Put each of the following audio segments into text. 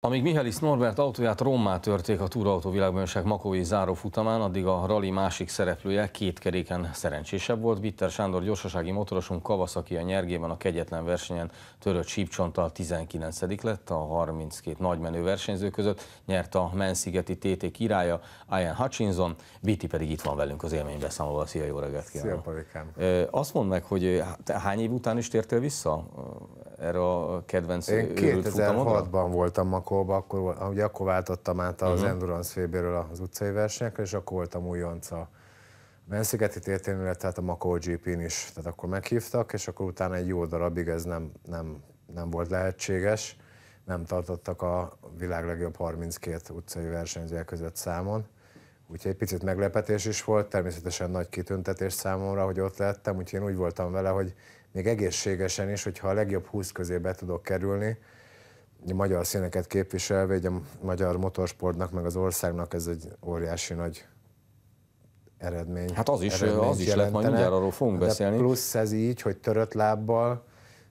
Amíg Mihályis Norbert autóját rommá törték a túrautó világbajnokság Makói zárófutamán, addig a rally másik szereplője két keréken szerencsésebb volt. Bitter Sándor gyorsasági motorosunk Kawasaki a nyergében a kegyetlen versenyen törött sípcsonttal 19 lett, a 32 nagymenő versenyző között nyert a Menszigeti TT királya Ian Hutchinson, Viti pedig itt van velünk az élménybeszámolóval. Szia, jó reggelt kívánok! Szia, Azt mondd meg, hogy hát, hány év után is tértél vissza erre a kedvenc Én 2006-ban voltam Makóba, akkor, ugye akkor váltottam át az uh-huh. Endurance vb az utcai versenyekre, és akkor voltam újonca. Benszigeti tértérnőre, tehát a Makó GP-n is, tehát akkor meghívtak, és akkor utána egy jó darabig ez nem, nem, nem volt lehetséges. Nem tartottak a világ legjobb 32 utcai versenyzője között számon. Úgyhogy egy picit meglepetés is volt, természetesen nagy kitüntetés számomra, hogy ott lettem, úgyhogy én úgy voltam vele, hogy még egészségesen is, hogyha a legjobb 20 közé be tudok kerülni, a magyar színeket képviselve, a magyar motorsportnak, meg az országnak ez egy óriási nagy eredmény. Hát az is, az is lett, majd mindjárt arról fogunk de beszélni. Plusz ez így, hogy törött lábbal,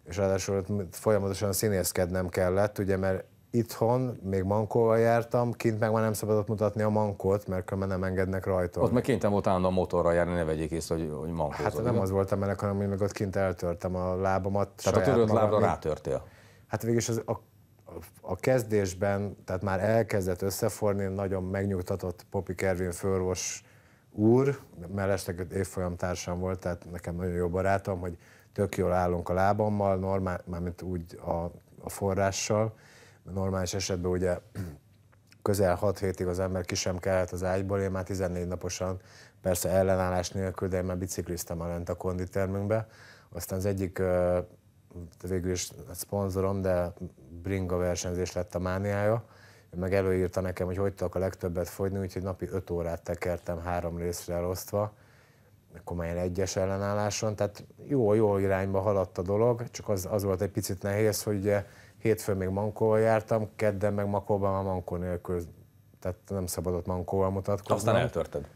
és ráadásul folyamatosan színészkednem kellett, ugye, mert itthon még mankóval jártam, kint meg már nem szabadott mutatni a mankót, mert különben nem engednek rajta. Ott meg kénytelen volt állandóan motorra járni, ne vegyék észre, hogy, hogy mankózol. Hát nem az az a menek, hanem hogy meg ott kint eltörtem a lábamat. Tehát a törött lábra rátörtél? Hát végül is az, a, a kezdésben, tehát már elkezdett összeforni, nagyon megnyugtatott Popi Kervin főorvos úr, mellesleg évfolyam társam volt, tehát nekem nagyon jó barátom, hogy tök jól állunk a lábammal, normál, mármint úgy a, a forrással, normális esetben ugye közel 6 hétig az ember ki sem kellett az ágyból, én már 14 naposan, persze ellenállás nélkül, de én már bicikliztem a lent a konditermünkbe. Aztán az egyik végül is hát szponzorom, de bringa versenyzés lett a mániája, meg előírta nekem, hogy hogy tudok a legtöbbet fogyni, úgyhogy napi 5 órát tekertem három részre elosztva, komolyan egyes ellenálláson, tehát jó, jó irányba haladt a dolog, csak az, az volt egy picit nehéz, hogy ugye hétfőn még mankóval jártam, kedden meg makóban a mankó nélkül, tehát nem szabadott mankóval mutatkozni. Aztán eltörted.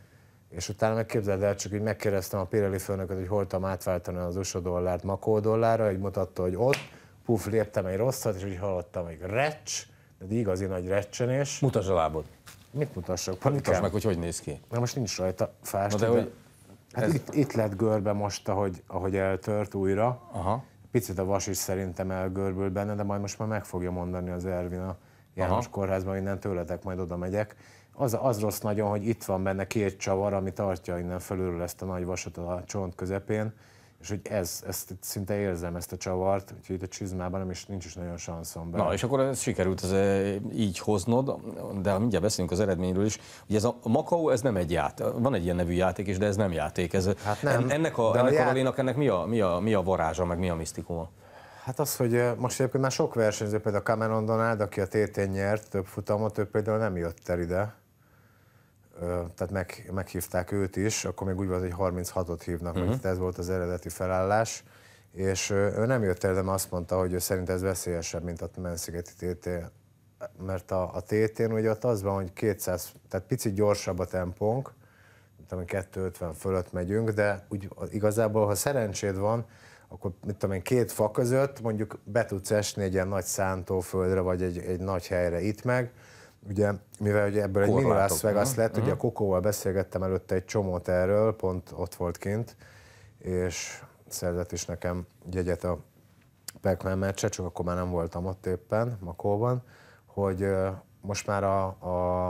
És utána meg képzeld el, csak így megkérdeztem a Pirelli főnököt, hogy tudom átváltani az USA dollárt makó dollárra, így mutatta, hogy ott, puf, léptem egy rosszat, és úgy hallottam, hogy recs, de igazi nagy recsenés. Mutasd a lábod. Mit mutassak? Mutasd meg, hogy hogy néz ki. Na most nincs rajta fás. Hát ez... itt, itt lett görbe most, ahogy, ahogy eltört újra. Aha picit a vas is szerintem elgörbül benne, de majd most már meg fogja mondani az Ervin a János Aha. kórházban, innen tőletek majd oda megyek. Az, az rossz nagyon, hogy itt van benne két csavar, ami tartja innen fölülről ezt a nagy vasat a csont közepén, és hogy ez, ezt szinte érzem, ezt a csavart, úgyhogy itt a csizmában nem is, nincs is nagyon sanszom benne. Na, és akkor ez sikerült ez e, így hoznod, de mindjárt beszélünk az eredményről is. Ugye ez a Makau, ez nem egy játék, van egy ilyen nevű játék is, de ez nem játék. Ez, hát nem, ennek a, ennek a, a valénak, ennek mi a, mi, a, mi a varázsa, meg mi a misztikuma? Hát az, hogy e, most egyébként már sok versenyző, például Cameron Donald, aki a TT nyert több futamot, ő például nem jött el ide tehát meg, meghívták őt is, akkor még úgy volt, hogy 36-ot hívnak, uh-huh. mert mhm. ez volt az eredeti felállás, és ő nem jött el, de azt mondta, hogy ő szerint ez veszélyesebb, mint a Menszigeti TT, mert a, a TT-n ugye ott az van, hogy 200, tehát picit gyorsabb a tempónk, tudom, 250 fölött megyünk, de úgy igazából, ha szerencséd van, akkor mit tudom én, két fa között mondjuk be tudsz esni egy ilyen nagy szántóföldre, vagy egy, egy nagy helyre itt meg, ugye, mivel ugye ebből Korlátok, egy mini Las Vegas lett, ugye a Kokóval beszélgettem előtte egy csomót erről, pont ott volt kint, és szerzett is nekem jegyet a Pac-Man meccse, csak akkor már nem voltam ott éppen, Makóban, hogy most már a,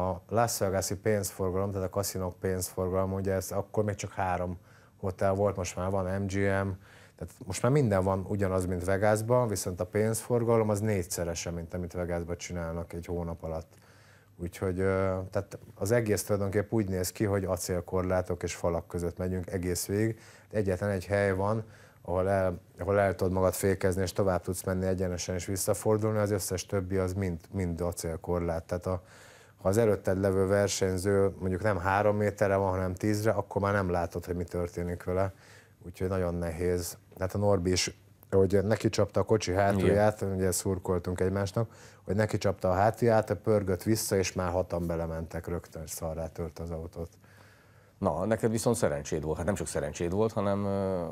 a Las Vegas-i pénzforgalom, tehát a kaszinók pénzforgalom, ugye ez akkor még csak három hotel volt, most már van MGM, tehát most már minden van ugyanaz, mint Vegasban, viszont a pénzforgalom az négyszerese, mint amit Vegasban csinálnak egy hónap alatt. Úgyhogy tehát az egész tulajdonképpen úgy néz ki, hogy acélkorlátok és falak között megyünk egész végig. Egyetlen egy hely van, ahol el, ahol el tudod magad fékezni, és tovább tudsz menni egyenesen és visszafordulni, az összes többi az mind, mind acélkorlát. Tehát a, ha az előtted levő versenyző mondjuk nem három méterre van, hanem tízre, akkor már nem látod, hogy mi történik vele. Úgyhogy nagyon nehéz. Tehát a Norbi is hogy neki csapta a kocsi hátulját, Igen. ugye szurkoltunk egymásnak, hogy neki csapta a hátulját, pörgött vissza, és már hatan belementek rögtön, és szarrá tört az autót. Na, neked viszont szerencséd volt, hát nem csak szerencséd volt, hanem,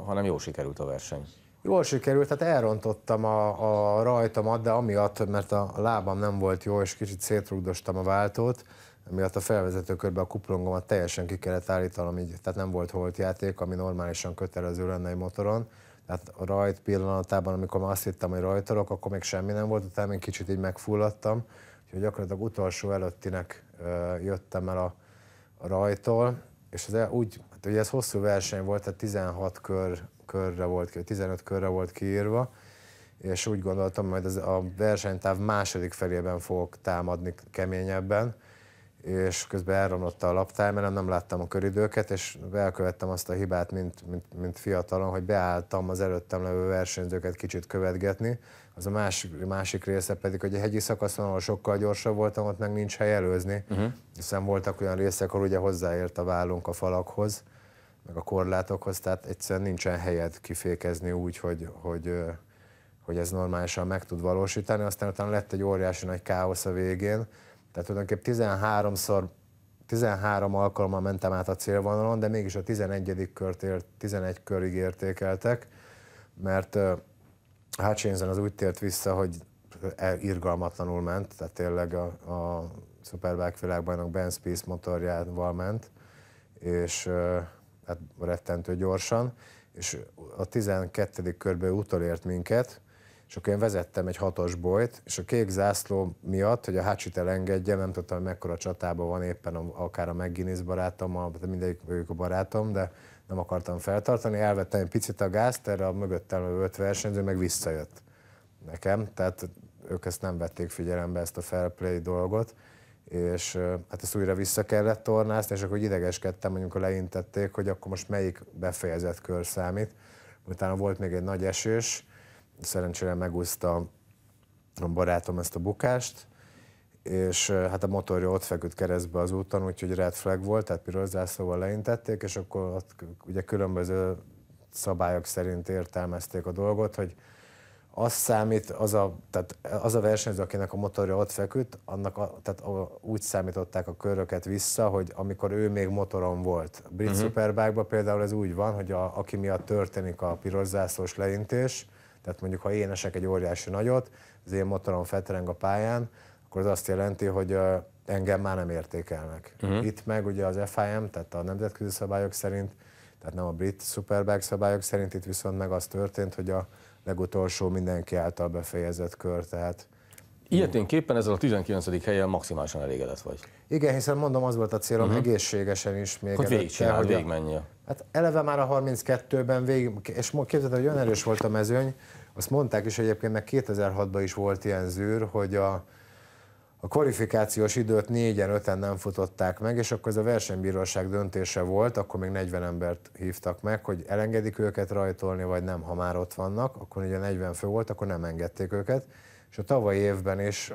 hanem jól sikerült a verseny. Jól sikerült, tehát elrontottam a, a rajtamat, de amiatt, mert a lábam nem volt jó, és kicsit szétrugdostam a váltót, emiatt a felvezető körben a kuplongomat teljesen ki kellett állítanom, így, tehát nem volt holt játék, ami normálisan kötelező lenne egy motoron tehát a rajt pillanatában, amikor már azt hittem, hogy rajtolok, akkor még semmi nem volt, utána még kicsit így megfulladtam. Úgyhogy gyakorlatilag utolsó előttinek jöttem el a, a rajtól, és az el, úgy, hát ugye ez hosszú verseny volt, tehát 16 kör, körre volt, 15 körre volt kiírva, és úgy gondoltam, hogy az, a versenytáv második felében fogok támadni keményebben, és közben elromlott a laptár, mert nem láttam a köridőket, és elkövettem azt a hibát, mint, mint, mint fiatalon, hogy beálltam az előttem levő versenyzőket kicsit követgetni. Az a másik, másik része pedig, hogy a hegyi szakaszon, ahol sokkal gyorsabb voltam, ott meg nincs hely előzni, uh-huh. hiszen voltak olyan részek, ahol ugye hozzáért a vállunk a falakhoz, meg a korlátokhoz, tehát egyszerűen nincsen helyet kifékezni úgy, hogy, hogy, hogy ez normálisan meg tud valósítani. Aztán utána lett egy óriási nagy káosz a végén, tehát tulajdonképp 13-szor 13 alkalommal mentem át a célvonalon, de mégis a 11. kört ért, 11 körig értékeltek, mert uh, Hutchinson az úgy tért vissza, hogy e, irgalmatlanul ment, tehát tényleg a, a Superbike világbajnok Ben Spies motorjával ment, és uh, hát rettentő gyorsan, és a 12. körből utolért minket, és akkor én vezettem egy hatos bolyt, és a kék zászló miatt, hogy a hácsit elengedje, nem tudtam, hogy mekkora csatában van éppen a, akár a McGuinness de mindegyik ők a barátom, de nem akartam feltartani, elvettem egy picit a gázt, erre a mögöttem öt versenyző meg visszajött nekem, tehát ők ezt nem vették figyelembe, ezt a fair play dolgot, és hát ezt újra vissza kellett tornázni, és akkor idegeskedtem, mondjuk leintették, hogy akkor most melyik befejezett kör számít. Utána volt még egy nagy esős, szerencsére megúszta a barátom ezt a bukást, és hát a motorja ott feküdt keresztbe az úton, úgyhogy red flag volt, tehát piros zászlóval leintették, és akkor ott ugye különböző szabályok szerint értelmezték a dolgot, hogy az számít, az a, tehát az a versenyző, akinek a motorja ott feküdt, annak a, tehát a, úgy számították a köröket vissza, hogy amikor ő még motoron volt. A brit uh-huh. Mhm. szuperbákban például ez úgy van, hogy a, aki miatt történik a piros zászlós leintés, tehát mondjuk, ha én esek egy óriási nagyot, az én motorom fetereng a pályán, akkor az azt jelenti, hogy engem már nem értékelnek. Uh-huh. Itt meg ugye az FIM, tehát a nemzetközi szabályok szerint, tehát nem a brit Superbike szabályok szerint, itt viszont meg az történt, hogy a legutolsó mindenki által befejezett kör, tehát Ilyeténképpen ezzel a 19. helyen maximálisan elégedett vagy. Igen, hiszen mondom, az volt a célom uh-huh. egészségesen is még hogy előtte, végigcsinál, hogy végigmenje. Hát eleve már a 32-ben végig, és képzeld, hogy olyan erős volt a mezőny, azt mondták is egyébként, meg 2006-ban is volt ilyen zűr, hogy a, a kvalifikációs időt négyen, öten nem futották meg, és akkor ez a versenybíróság döntése volt, akkor még 40 embert hívtak meg, hogy elengedik őket rajtolni, vagy nem, ha már ott vannak, akkor ugye 40 fő volt, akkor nem engedték őket és a tavalyi évben is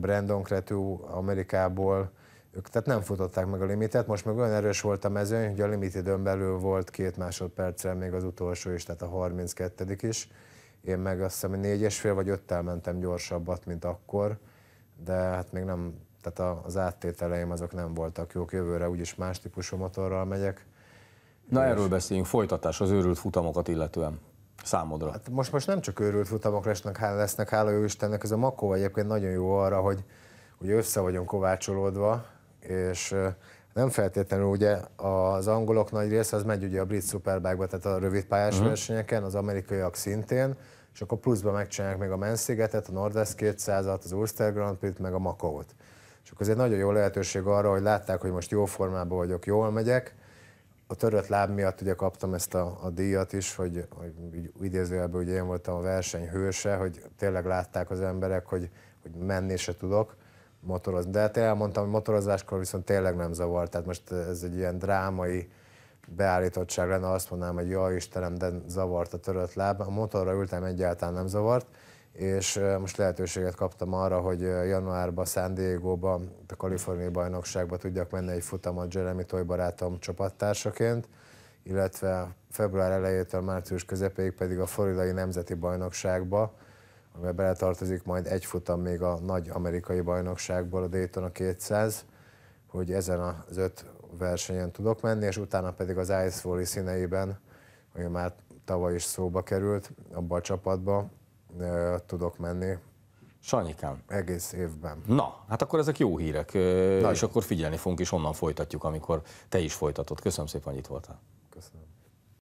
Brandon Cretu Amerikából ők tehát nem futották meg a limitet, most meg olyan erős volt a mezőny, hogy a limit időn belül volt két másodperccel még az utolsó is, tehát a 32 is. Én meg azt hiszem, hogy négy és fél vagy öttel mentem gyorsabbat, mint akkor, de hát még nem, tehát az áttételeim azok nem voltak jók, jövőre úgyis más típusú motorral megyek. Na és... erről beszéljünk, folytatás az őrült futamokat illetően számodra? Hát most, most nem csak őrült futamok lesznek, hála, lesznek, hála jó Istennek, ez a Makó egyébként nagyon jó arra, hogy hogy össze vagyunk kovácsolódva, és nem feltétlenül ugye az angolok nagy része az megy ugye a brit superbike tehát a pályás uh-huh. versenyeken, az amerikaiak szintén, és akkor pluszban megcsinálják még a Menszigetet, a Nordwest 200-at, az Ulster Grand Prix-t, meg a Makót. És akkor ez egy nagyon jó lehetőség arra, hogy látták, hogy most jó formában vagyok, jól megyek, a törött láb miatt ugye kaptam ezt a, a díjat is, hogy, hogy így idézőjelben ugye én voltam a verseny hőse, hogy tényleg látták az emberek, hogy, hogy menni se tudok motorozni. De hát elmondtam, hogy motorozáskor viszont tényleg nem zavart. Tehát most ez egy ilyen drámai beállítottság lenne, azt mondanám, hogy jaj Istenem, de zavart a törött láb. A motorra ültem, egyáltalán nem zavart és most lehetőséget kaptam arra, hogy januárban San diego a kaliforniai bajnokságba tudjak menni egy futamot Jeremy Toy barátom csapattársaként, illetve február elejétől március közepéig pedig a Floridai Nemzeti Bajnokságba, amiben beletartozik majd egy futam még a nagy amerikai bajnokságból, a Dayton a 200, hogy ezen az öt versenyen tudok menni, és utána pedig az Ice Valley színeiben, ami már tavaly is szóba került, abban a csapatban, tudok menni. Sanyikám. Egész évben. Na, hát akkor ezek jó hírek, Nagy. és akkor figyelni fogunk, és onnan folytatjuk, amikor te is folytatod. Köszönöm szépen, hogy itt voltál.